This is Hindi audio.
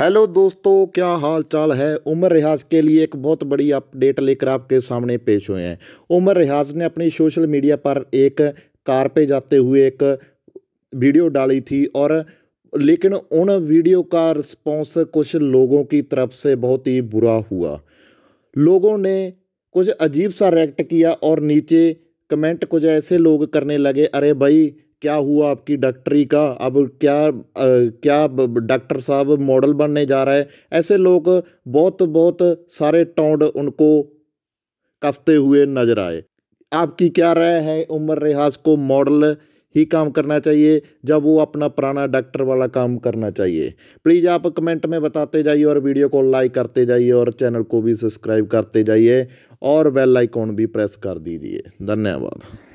हेलो दोस्तों क्या हाल चाल है उमर रिहाज के लिए एक बहुत बड़ी अपडेट लेकर आपके सामने पेश हुए हैं उमर रिहाज ने अपनी सोशल मीडिया पर एक कार पे जाते हुए एक वीडियो डाली थी और लेकिन उन वीडियो का रिस्पॉन्स कुछ लोगों की तरफ से बहुत ही बुरा हुआ लोगों ने कुछ अजीब सा रिएक्ट किया और नीचे कमेंट कुछ ऐसे लोग करने लगे अरे भाई क्या हुआ आपकी डॉक्टरी का अब क्या क्या डॉक्टर साहब मॉडल बनने जा रहा है ऐसे लोग बहुत बहुत सारे टोंड उनको कसते हुए नजर आए आपकी क्या राय है उमर रिहाज को मॉडल ही काम करना चाहिए जब वो अपना पुराना डॉक्टर वाला काम करना चाहिए प्लीज़ आप कमेंट में बताते जाइए और वीडियो को लाइक करते जाइए और चैनल को भी सब्सक्राइब करते जाइए और बेल आइकॉन भी प्रेस कर दीजिए धन्यवाद